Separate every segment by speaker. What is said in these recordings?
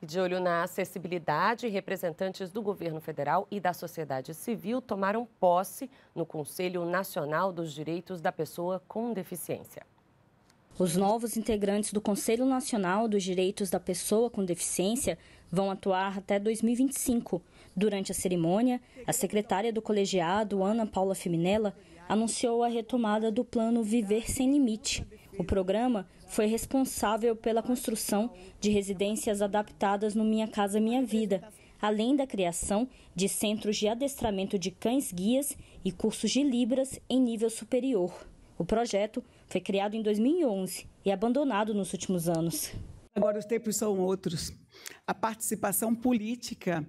Speaker 1: E de olho na acessibilidade, representantes do governo federal e da sociedade civil tomaram posse no Conselho Nacional dos Direitos da Pessoa com Deficiência. Os novos integrantes do Conselho Nacional dos Direitos da Pessoa com Deficiência vão atuar até 2025. Durante a cerimônia, a secretária do colegiado, Ana Paula Feminella, anunciou a retomada do plano Viver Sem Limite, o programa foi responsável pela construção de residências adaptadas no Minha Casa Minha Vida, além da criação de centros de adestramento de cães guias e cursos de libras em nível superior. O projeto foi criado em 2011
Speaker 2: e abandonado nos últimos anos. Agora os tempos são outros. A participação política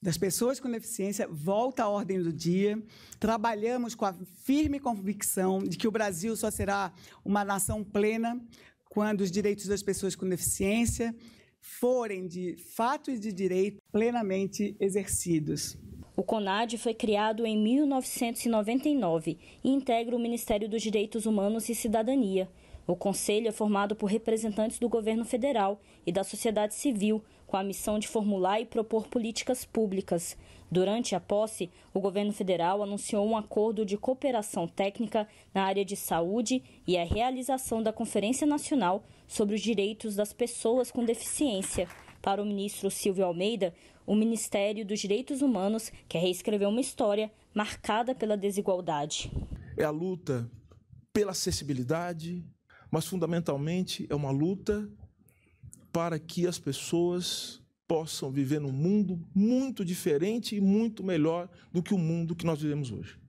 Speaker 2: das pessoas com deficiência volta à ordem do dia. Trabalhamos com a firme convicção de que o Brasil só será uma nação plena quando os direitos das pessoas com deficiência forem de fato e de direito plenamente exercidos. O CONAD
Speaker 1: foi criado em 1999 e integra o Ministério dos Direitos Humanos e Cidadania. O conselho é formado por representantes do governo federal e da sociedade civil, com a missão de formular e propor políticas públicas. Durante a posse, o governo federal anunciou um acordo de cooperação técnica na área de saúde e a realização da Conferência Nacional sobre os Direitos das Pessoas com Deficiência. Para o ministro Silvio Almeida, o Ministério dos Direitos Humanos quer reescrever uma história marcada pela desigualdade.
Speaker 3: É a luta pela acessibilidade, mas fundamentalmente é uma luta para que as pessoas possam viver num mundo muito diferente e muito melhor do que o mundo que nós vivemos hoje.